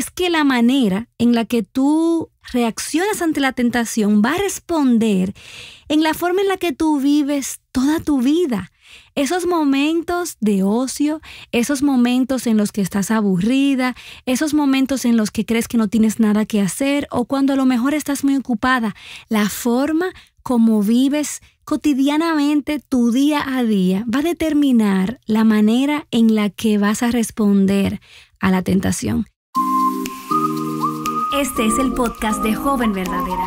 es que la manera en la que tú reaccionas ante la tentación va a responder en la forma en la que tú vives toda tu vida. Esos momentos de ocio, esos momentos en los que estás aburrida, esos momentos en los que crees que no tienes nada que hacer o cuando a lo mejor estás muy ocupada, la forma como vives cotidianamente tu día a día va a determinar la manera en la que vas a responder a la tentación. Este es el podcast de Joven Verdadera.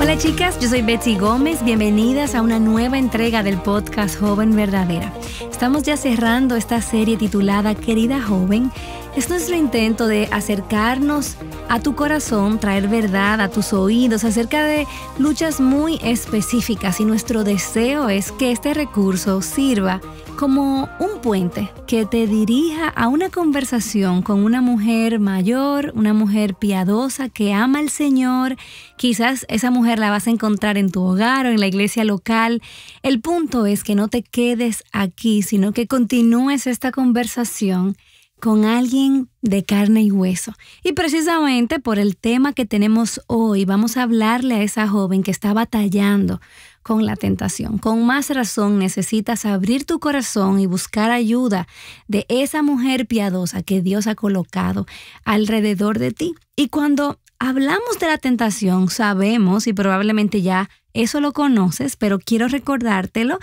Hola chicas, yo soy Betsy Gómez, bienvenidas a una nueva entrega del podcast Joven Verdadera. Estamos ya cerrando esta serie titulada Querida Joven esto Es nuestro intento de acercarnos a tu corazón, traer verdad a tus oídos acerca de luchas muy específicas y nuestro deseo es que este recurso sirva como un puente que te dirija a una conversación con una mujer mayor, una mujer piadosa que ama al Señor. Quizás esa mujer la vas a encontrar en tu hogar o en la iglesia local. El punto es que no te quedes aquí, sino que continúes esta conversación con alguien de carne y hueso. Y precisamente por el tema que tenemos hoy, vamos a hablarle a esa joven que está batallando con la tentación. Con más razón necesitas abrir tu corazón y buscar ayuda de esa mujer piadosa que Dios ha colocado alrededor de ti. Y cuando Hablamos de la tentación, sabemos y probablemente ya eso lo conoces, pero quiero recordártelo,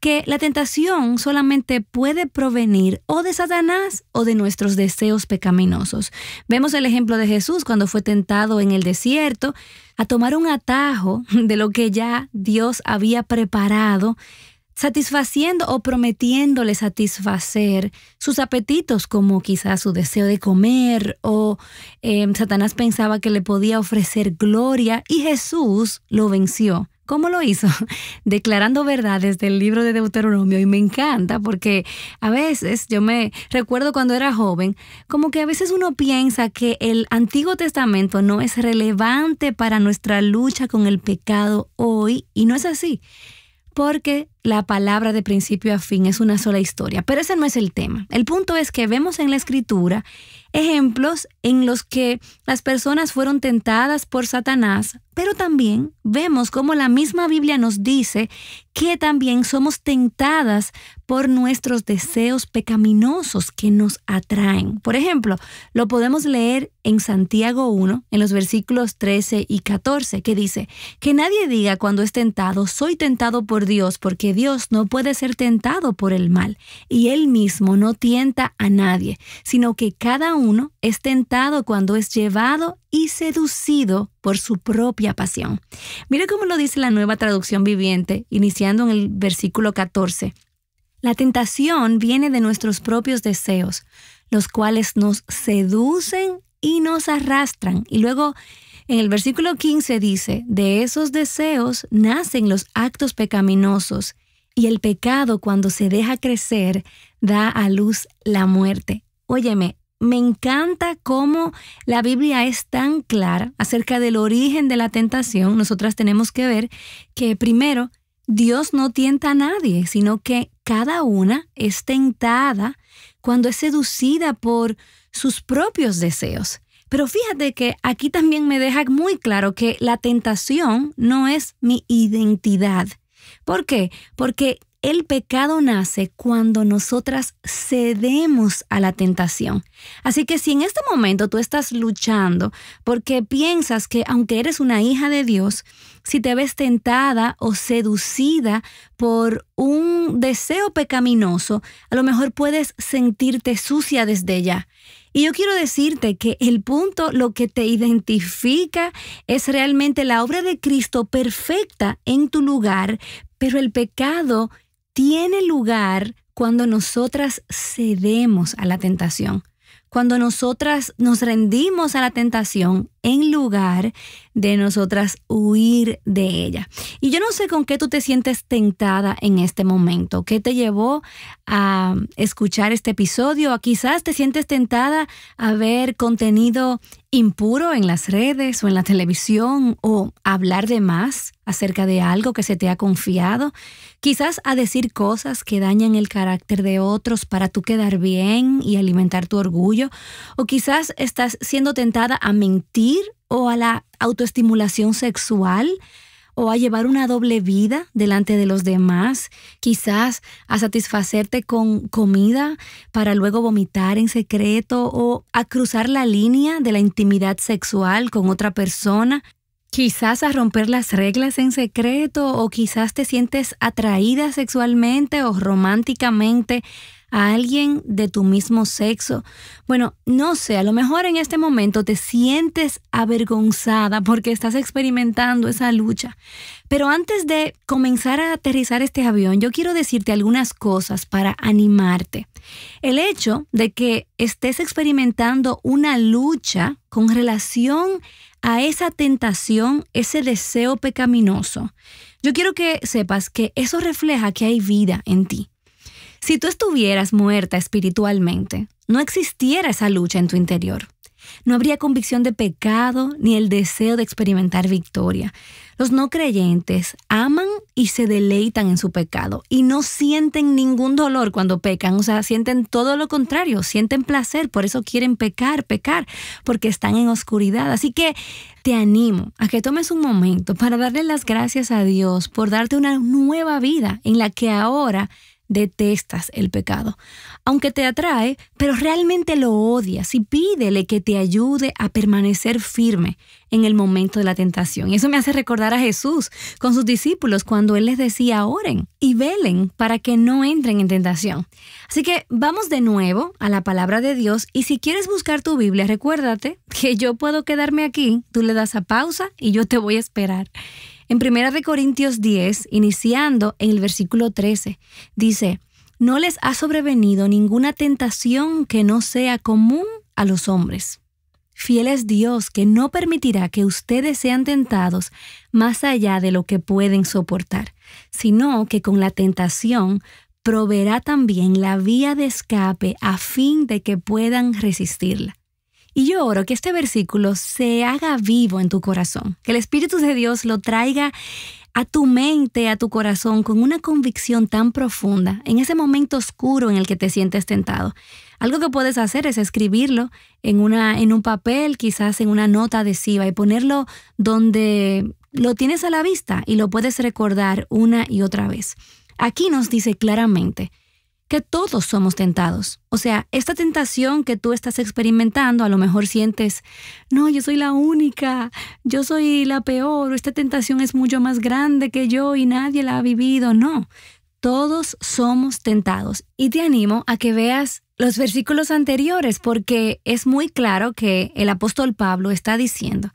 que la tentación solamente puede provenir o de Satanás o de nuestros deseos pecaminosos. Vemos el ejemplo de Jesús cuando fue tentado en el desierto a tomar un atajo de lo que ya Dios había preparado satisfaciendo o prometiéndole satisfacer sus apetitos, como quizás su deseo de comer, o em, Satanás pensaba que le podía ofrecer gloria, y Jesús lo venció. ¿Cómo lo hizo? Declarando verdades del libro de Deuteronomio y me encanta porque a veces yo me recuerdo cuando era joven, como que a veces uno piensa que el Antiguo Testamento no es relevante para nuestra lucha con el pecado hoy y no es así, porque la palabra de principio a fin es una sola historia, pero ese no es el tema. El punto es que vemos en la escritura ejemplos en los que las personas fueron tentadas por Satanás, pero también vemos como la misma Biblia nos dice que también somos tentadas por nuestros deseos pecaminosos que nos atraen. Por ejemplo, lo podemos leer en Santiago 1, en los versículos 13 y 14, que dice, que nadie diga cuando es tentado, soy tentado por Dios, porque Dios no puede ser tentado por el mal y Él mismo no tienta a nadie, sino que cada uno es tentado cuando es llevado y seducido por su propia pasión. Mire cómo lo dice la nueva traducción viviente, iniciando en el versículo 14. La tentación viene de nuestros propios deseos, los cuales nos seducen y nos arrastran. Y luego en el versículo 15 dice, de esos deseos nacen los actos pecaminosos y el pecado cuando se deja crecer da a luz la muerte. Óyeme, me encanta cómo la Biblia es tan clara acerca del origen de la tentación. Nosotras tenemos que ver que primero, Dios no tienta a nadie, sino que cada una es tentada cuando es seducida por sus propios deseos. Pero fíjate que aquí también me deja muy claro que la tentación no es mi identidad, ¿Por qué? Porque el pecado nace cuando nosotras cedemos a la tentación. Así que si en este momento tú estás luchando porque piensas que aunque eres una hija de Dios, si te ves tentada o seducida por un deseo pecaminoso, a lo mejor puedes sentirte sucia desde ya. Y yo quiero decirte que el punto, lo que te identifica, es realmente la obra de Cristo perfecta en tu lugar, pero el pecado tiene lugar cuando nosotras cedemos a la tentación. Cuando nosotras nos rendimos a la tentación en lugar de nosotras huir de ella. Y yo no sé con qué tú te sientes tentada en este momento, qué te llevó a escuchar este episodio, o quizás te sientes tentada a ver contenido impuro en las redes o en la televisión o hablar de más acerca de algo que se te ha confiado, quizás a decir cosas que dañan el carácter de otros para tú quedar bien y alimentar tu orgullo, o quizás estás siendo tentada a mentir o a la autoestimulación sexual o a llevar una doble vida delante de los demás, quizás a satisfacerte con comida para luego vomitar en secreto o a cruzar la línea de la intimidad sexual con otra persona, quizás a romper las reglas en secreto o quizás te sientes atraída sexualmente o románticamente a alguien de tu mismo sexo. Bueno, no sé, a lo mejor en este momento te sientes avergonzada porque estás experimentando esa lucha. Pero antes de comenzar a aterrizar este avión, yo quiero decirte algunas cosas para animarte. El hecho de que estés experimentando una lucha con relación a esa tentación, ese deseo pecaminoso, yo quiero que sepas que eso refleja que hay vida en ti. Si tú estuvieras muerta espiritualmente, no existiera esa lucha en tu interior. No habría convicción de pecado ni el deseo de experimentar victoria. Los no creyentes aman y se deleitan en su pecado y no sienten ningún dolor cuando pecan, o sea, sienten todo lo contrario, sienten placer, por eso quieren pecar, pecar, porque están en oscuridad. Así que te animo a que tomes un momento para darle las gracias a Dios por darte una nueva vida en la que ahora detestas el pecado, aunque te atrae, pero realmente lo odias y pídele que te ayude a permanecer firme en el momento de la tentación. Y eso me hace recordar a Jesús con sus discípulos cuando él les decía oren y velen para que no entren en tentación. Así que vamos de nuevo a la palabra de Dios y si quieres buscar tu Biblia, recuérdate que yo puedo quedarme aquí, tú le das a pausa y yo te voy a esperar. En 1 Corintios 10, iniciando en el versículo 13, dice, no les ha sobrevenido ninguna tentación que no sea común a los hombres. Fiel es Dios que no permitirá que ustedes sean tentados más allá de lo que pueden soportar, sino que con la tentación proveerá también la vía de escape a fin de que puedan resistirla. Y yo oro que este versículo se haga vivo en tu corazón, que el Espíritu de Dios lo traiga a tu mente, a tu corazón, con una convicción tan profunda, en ese momento oscuro en el que te sientes tentado. Algo que puedes hacer es escribirlo en, una, en un papel, quizás en una nota adhesiva, y ponerlo donde lo tienes a la vista y lo puedes recordar una y otra vez. Aquí nos dice claramente que todos somos tentados. O sea, esta tentación que tú estás experimentando, a lo mejor sientes, no, yo soy la única, yo soy la peor, esta tentación es mucho más grande que yo y nadie la ha vivido. No, todos somos tentados. Y te animo a que veas los versículos anteriores porque es muy claro que el apóstol Pablo está diciendo,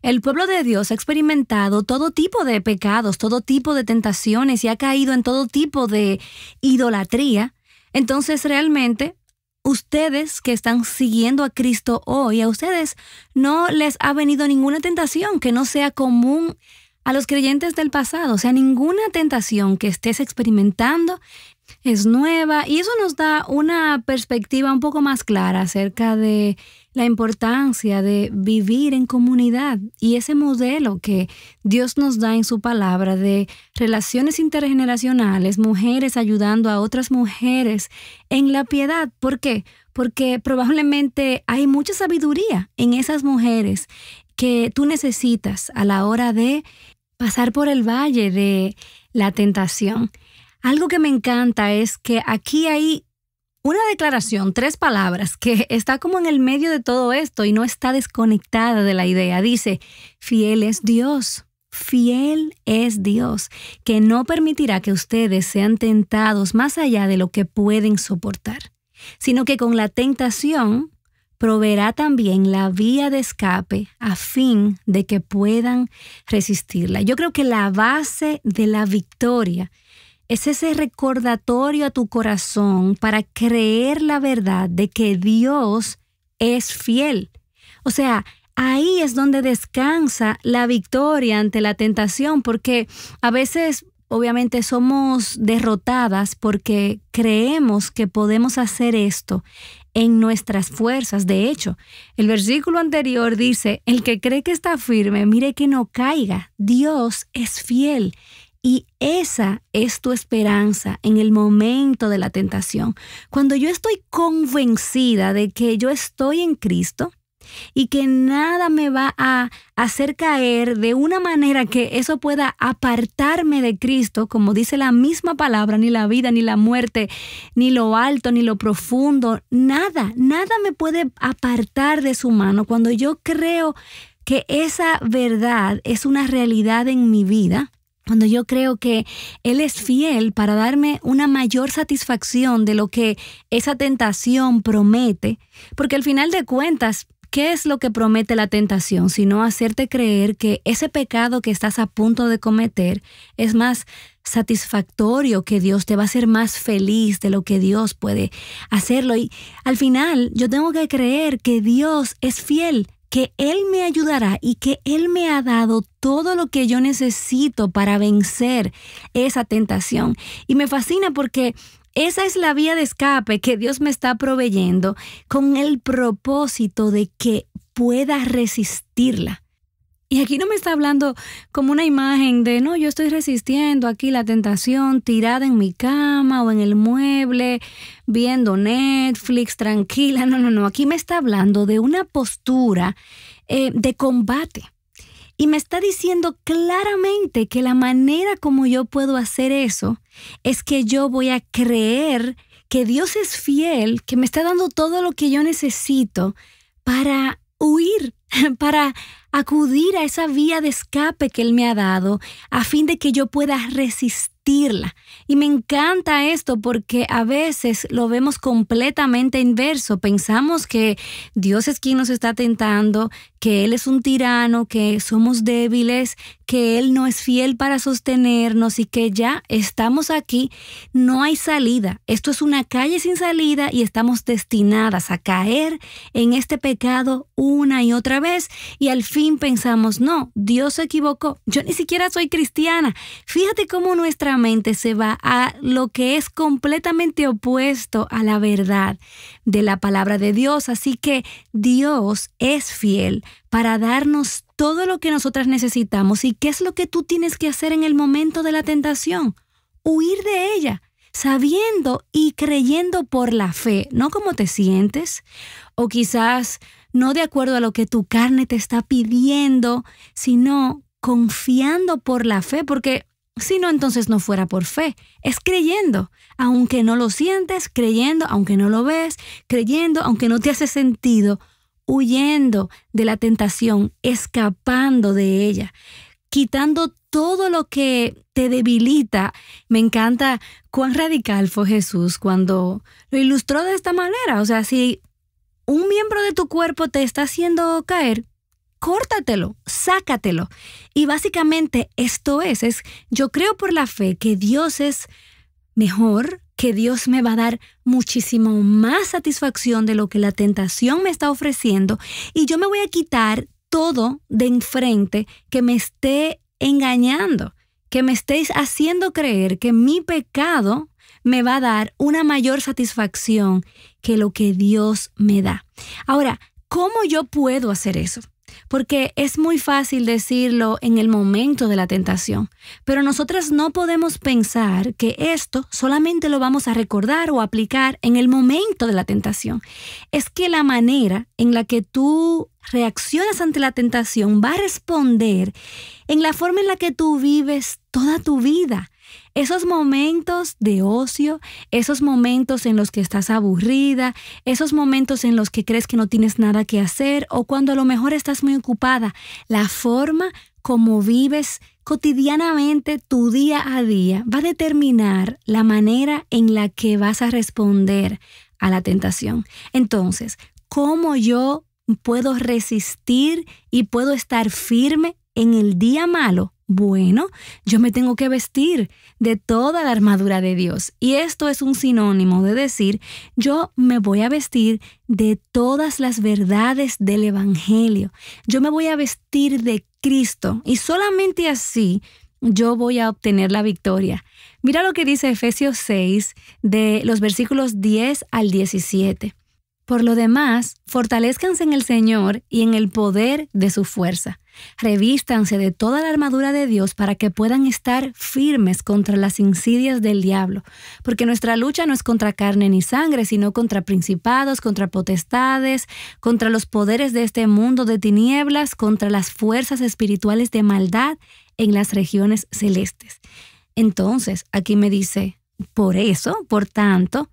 el pueblo de Dios ha experimentado todo tipo de pecados, todo tipo de tentaciones y ha caído en todo tipo de idolatría, entonces realmente ustedes que están siguiendo a Cristo hoy, a ustedes no les ha venido ninguna tentación que no sea común a los creyentes del pasado, o sea, ninguna tentación que estés experimentando es nueva y eso nos da una perspectiva un poco más clara acerca de la importancia de vivir en comunidad y ese modelo que Dios nos da en su palabra de relaciones intergeneracionales, mujeres ayudando a otras mujeres en la piedad. ¿Por qué? Porque probablemente hay mucha sabiduría en esas mujeres que tú necesitas a la hora de pasar por el valle de la tentación. Algo que me encanta es que aquí hay una declaración, tres palabras, que está como en el medio de todo esto y no está desconectada de la idea. Dice, fiel es Dios, fiel es Dios, que no permitirá que ustedes sean tentados más allá de lo que pueden soportar, sino que con la tentación proveerá también la vía de escape a fin de que puedan resistirla. Yo creo que la base de la victoria es ese recordatorio a tu corazón para creer la verdad de que Dios es fiel. O sea, ahí es donde descansa la victoria ante la tentación, porque a veces obviamente somos derrotadas porque creemos que podemos hacer esto en nuestras fuerzas. De hecho, el versículo anterior dice, el que cree que está firme, mire que no caiga. Dios es fiel. Y esa es tu esperanza en el momento de la tentación. Cuando yo estoy convencida de que yo estoy en Cristo y que nada me va a hacer caer de una manera que eso pueda apartarme de Cristo, como dice la misma palabra, ni la vida, ni la muerte, ni lo alto, ni lo profundo, nada, nada me puede apartar de su mano. Cuando yo creo que esa verdad es una realidad en mi vida, cuando yo creo que Él es fiel para darme una mayor satisfacción de lo que esa tentación promete, porque al final de cuentas, ¿qué es lo que promete la tentación? Sino hacerte creer que ese pecado que estás a punto de cometer es más satisfactorio que Dios te va a hacer más feliz de lo que Dios puede hacerlo. Y al final yo tengo que creer que Dios es fiel que Él me ayudará y que Él me ha dado todo lo que yo necesito para vencer esa tentación. Y me fascina porque esa es la vía de escape que Dios me está proveyendo con el propósito de que pueda resistirla. Y aquí no me está hablando como una imagen de, no, yo estoy resistiendo aquí la tentación tirada en mi cama o en el mueble, viendo Netflix, tranquila. No, no, no. Aquí me está hablando de una postura eh, de combate. Y me está diciendo claramente que la manera como yo puedo hacer eso es que yo voy a creer que Dios es fiel, que me está dando todo lo que yo necesito para huir para acudir a esa vía de escape que Él me ha dado a fin de que yo pueda resistirla. Y me encanta esto porque a veces lo vemos completamente inverso. Pensamos que Dios es quien nos está tentando, que Él es un tirano, que somos débiles, que Él no es fiel para sostenernos y que ya estamos aquí, no hay salida. Esto es una calle sin salida y estamos destinadas a caer en este pecado una y otra vez y al fin pensamos, no, Dios se equivocó, yo ni siquiera soy cristiana. Fíjate cómo nuestra mente se va a lo que es completamente opuesto a la verdad de la palabra de Dios. Así que Dios es fiel para darnos todo lo que nosotras necesitamos. ¿Y qué es lo que tú tienes que hacer en el momento de la tentación? Huir de ella sabiendo y creyendo por la fe, no como te sientes, o quizás no de acuerdo a lo que tu carne te está pidiendo, sino confiando por la fe, porque si no, entonces no fuera por fe. Es creyendo, aunque no lo sientes, creyendo, aunque no lo ves, creyendo, aunque no te hace sentido, huyendo de la tentación, escapando de ella, quitando todo lo que te debilita. Me encanta cuán radical fue Jesús cuando lo ilustró de esta manera. O sea, si un miembro de tu cuerpo te está haciendo caer, córtatelo, sácatelo. Y básicamente esto es, yo creo por la fe que Dios es mejor, que Dios me va a dar muchísimo más satisfacción de lo que la tentación me está ofreciendo y yo me voy a quitar todo de enfrente que me esté engañando, que me estéis haciendo creer que mi pecado me va a dar una mayor satisfacción que lo que Dios me da. Ahora, ¿cómo yo puedo hacer eso? Porque es muy fácil decirlo en el momento de la tentación, pero nosotras no podemos pensar que esto solamente lo vamos a recordar o aplicar en el momento de la tentación. Es que la manera en la que tú reaccionas ante la tentación va a responder en la forma en la que tú vives toda tu vida. Esos momentos de ocio, esos momentos en los que estás aburrida, esos momentos en los que crees que no tienes nada que hacer o cuando a lo mejor estás muy ocupada, la forma como vives cotidianamente tu día a día va a determinar la manera en la que vas a responder a la tentación. Entonces, ¿cómo yo puedo resistir y puedo estar firme en el día malo? Bueno, yo me tengo que vestir de toda la armadura de Dios. Y esto es un sinónimo de decir, yo me voy a vestir de todas las verdades del Evangelio. Yo me voy a vestir de Cristo. Y solamente así yo voy a obtener la victoria. Mira lo que dice Efesios 6 de los versículos 10 al 17. Por lo demás, fortalezcanse en el Señor y en el poder de su fuerza revístanse de toda la armadura de Dios para que puedan estar firmes contra las insidias del diablo, porque nuestra lucha no es contra carne ni sangre, sino contra principados, contra potestades, contra los poderes de este mundo de tinieblas, contra las fuerzas espirituales de maldad en las regiones celestes. Entonces, aquí me dice, por eso, por tanto,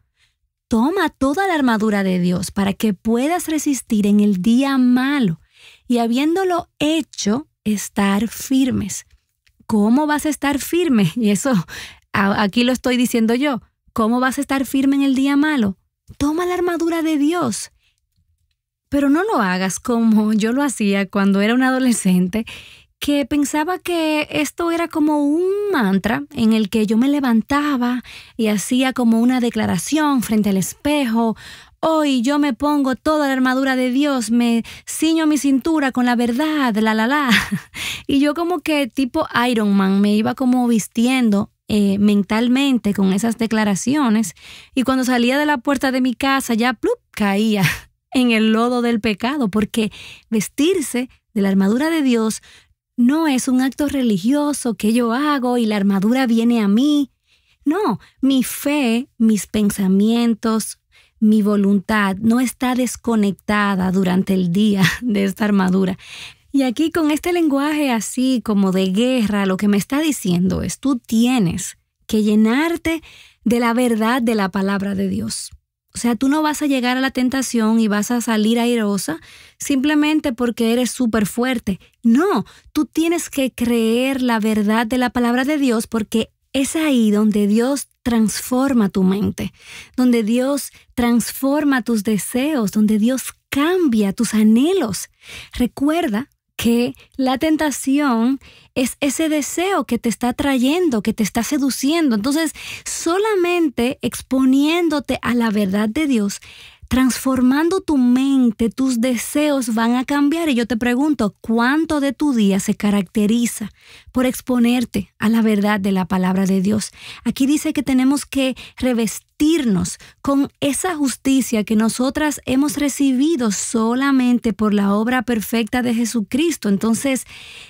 toma toda la armadura de Dios para que puedas resistir en el día malo y habiéndolo hecho, estar firmes. ¿Cómo vas a estar firme? Y eso aquí lo estoy diciendo yo. ¿Cómo vas a estar firme en el día malo? Toma la armadura de Dios. Pero no lo hagas como yo lo hacía cuando era un adolescente, que pensaba que esto era como un mantra en el que yo me levantaba y hacía como una declaración frente al espejo Hoy yo me pongo toda la armadura de Dios, me ciño mi cintura con la verdad, la, la, la. Y yo como que tipo Iron Man me iba como vistiendo eh, mentalmente con esas declaraciones y cuando salía de la puerta de mi casa ya plup, caía en el lodo del pecado porque vestirse de la armadura de Dios no es un acto religioso que yo hago y la armadura viene a mí. No, mi fe, mis pensamientos, mi voluntad no está desconectada durante el día de esta armadura. Y aquí con este lenguaje así como de guerra, lo que me está diciendo es, tú tienes que llenarte de la verdad de la palabra de Dios. O sea, tú no vas a llegar a la tentación y vas a salir airosa simplemente porque eres súper fuerte. No, tú tienes que creer la verdad de la palabra de Dios porque es ahí donde Dios transforma tu mente, donde Dios transforma tus deseos, donde Dios cambia tus anhelos. Recuerda que la tentación es ese deseo que te está trayendo, que te está seduciendo. Entonces, solamente exponiéndote a la verdad de Dios transformando tu mente, tus deseos van a cambiar. Y yo te pregunto, ¿cuánto de tu día se caracteriza por exponerte a la verdad de la palabra de Dios? Aquí dice que tenemos que revestirnos con esa justicia que nosotras hemos recibido solamente por la obra perfecta de Jesucristo. Entonces,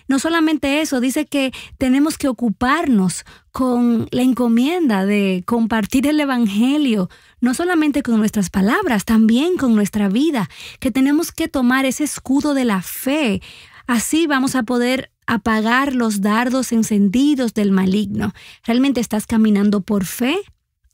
no solamente eso, dice que tenemos que ocuparnos con la encomienda de compartir el Evangelio, no solamente con nuestras palabras, también con nuestra vida, que tenemos que tomar ese escudo de la fe. Así vamos a poder apagar los dardos encendidos del maligno. ¿Realmente estás caminando por fe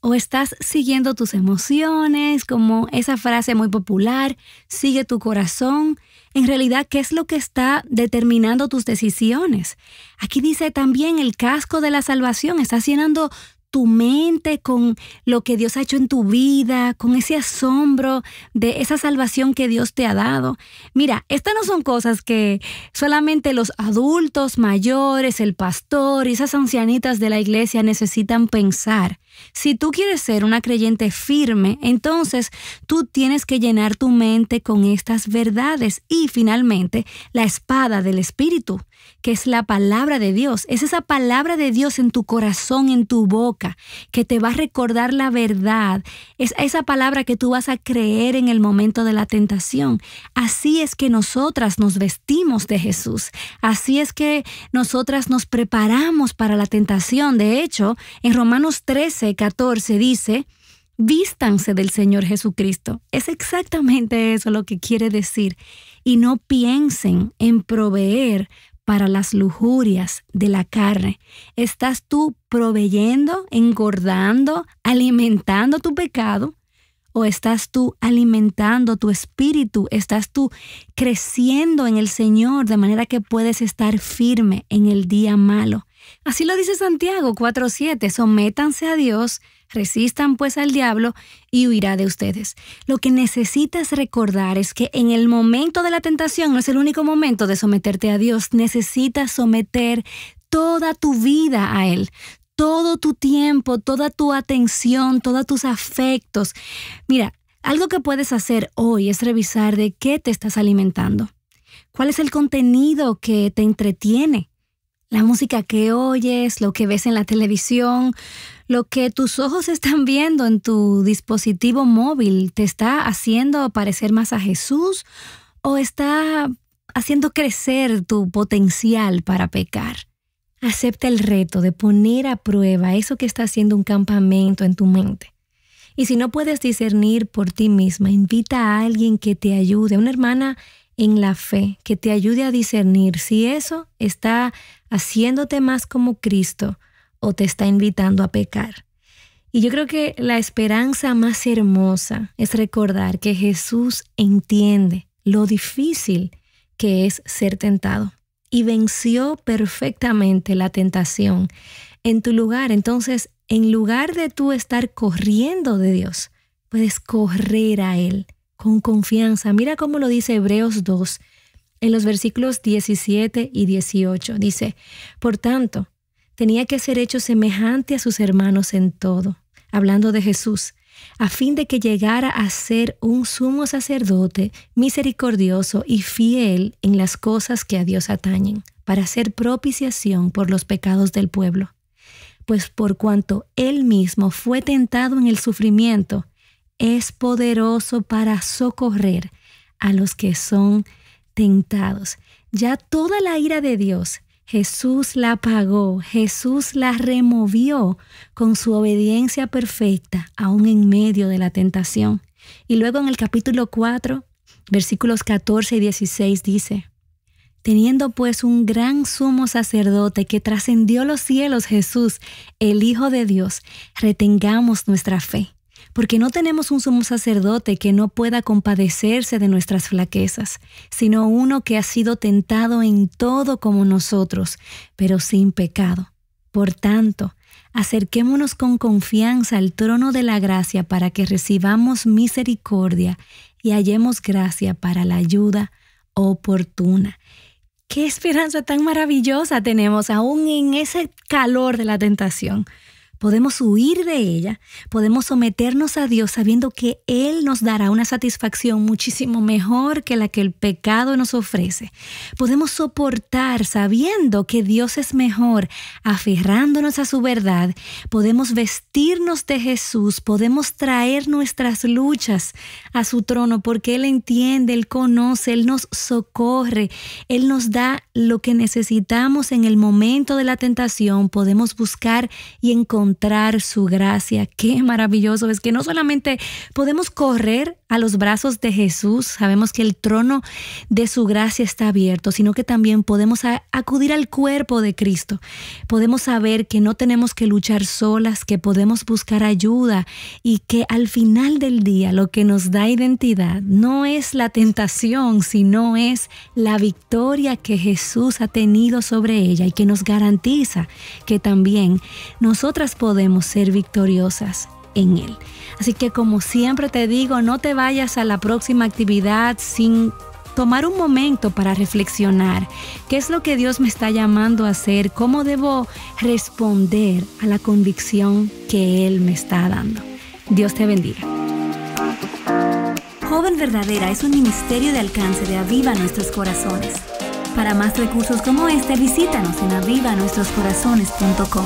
o estás siguiendo tus emociones, como esa frase muy popular, sigue tu corazón. En realidad, ¿qué es lo que está determinando tus decisiones? Aquí dice también el casco de la salvación, está llenando tu mente con lo que Dios ha hecho en tu vida, con ese asombro de esa salvación que Dios te ha dado. Mira, estas no son cosas que solamente los adultos mayores, el pastor y esas ancianitas de la iglesia necesitan pensar. Si tú quieres ser una creyente firme, entonces tú tienes que llenar tu mente con estas verdades y finalmente la espada del Espíritu que es la palabra de Dios. Es esa palabra de Dios en tu corazón, en tu boca, que te va a recordar la verdad. Es esa palabra que tú vas a creer en el momento de la tentación. Así es que nosotras nos vestimos de Jesús. Así es que nosotras nos preparamos para la tentación. De hecho, en Romanos 13, 14 dice, vístanse del Señor Jesucristo. Es exactamente eso lo que quiere decir. Y no piensen en proveer para las lujurias de la carne. ¿Estás tú proveyendo, engordando, alimentando tu pecado? ¿O estás tú alimentando tu espíritu? ¿Estás tú creciendo en el Señor de manera que puedes estar firme en el día malo? Así lo dice Santiago 4.7, sométanse a Dios, resistan pues al diablo y huirá de ustedes. Lo que necesitas recordar es que en el momento de la tentación no es el único momento de someterte a Dios, necesitas someter toda tu vida a Él, todo tu tiempo, toda tu atención, todos tus afectos. Mira, algo que puedes hacer hoy es revisar de qué te estás alimentando, cuál es el contenido que te entretiene la música que oyes, lo que ves en la televisión, lo que tus ojos están viendo en tu dispositivo móvil, ¿te está haciendo parecer más a Jesús o está haciendo crecer tu potencial para pecar? Acepta el reto de poner a prueba eso que está haciendo un campamento en tu mente. Y si no puedes discernir por ti misma, invita a alguien que te ayude, una hermana en la fe que te ayude a discernir si eso está haciéndote más como Cristo o te está invitando a pecar. Y yo creo que la esperanza más hermosa es recordar que Jesús entiende lo difícil que es ser tentado y venció perfectamente la tentación en tu lugar. Entonces, en lugar de tú estar corriendo de Dios, puedes correr a Él con confianza. Mira cómo lo dice Hebreos 2 en los versículos 17 y 18. Dice, por tanto, tenía que ser hecho semejante a sus hermanos en todo, hablando de Jesús, a fin de que llegara a ser un sumo sacerdote misericordioso y fiel en las cosas que a Dios atañen, para hacer propiciación por los pecados del pueblo. Pues por cuanto él mismo fue tentado en el sufrimiento, es poderoso para socorrer a los que son tentados. Ya toda la ira de Dios, Jesús la pagó, Jesús la removió con su obediencia perfecta, aún en medio de la tentación. Y luego en el capítulo 4, versículos 14 y 16 dice, Teniendo pues un gran sumo sacerdote que trascendió los cielos, Jesús, el Hijo de Dios, retengamos nuestra fe porque no tenemos un sumo sacerdote que no pueda compadecerse de nuestras flaquezas, sino uno que ha sido tentado en todo como nosotros, pero sin pecado. Por tanto, acerquémonos con confianza al trono de la gracia para que recibamos misericordia y hallemos gracia para la ayuda oportuna. Qué esperanza tan maravillosa tenemos aún en ese calor de la tentación podemos huir de ella, podemos someternos a Dios sabiendo que Él nos dará una satisfacción muchísimo mejor que la que el pecado nos ofrece. Podemos soportar sabiendo que Dios es mejor, aferrándonos a su verdad, podemos vestirnos de Jesús, podemos traer nuestras luchas a su trono porque Él entiende, Él conoce, Él nos socorre, Él nos da lo que necesitamos en el momento de la tentación, podemos buscar y encontrar encontrar su gracia. Qué maravilloso es que no solamente podemos correr a los brazos de Jesús, sabemos que el trono de su gracia está abierto, sino que también podemos acudir al cuerpo de Cristo. Podemos saber que no tenemos que luchar solas, que podemos buscar ayuda y que al final del día lo que nos da identidad no es la tentación, sino es la victoria que Jesús ha tenido sobre ella y que nos garantiza que también nosotras podemos ser victoriosas en Él. Así que como siempre te digo, no te vayas a la próxima actividad sin tomar un momento para reflexionar qué es lo que Dios me está llamando a hacer, cómo debo responder a la convicción que Él me está dando. Dios te bendiga. Joven Verdadera es un ministerio de alcance de Aviva Nuestros Corazones. Para más recursos como este, visítanos en avivanuestroscorazones.com.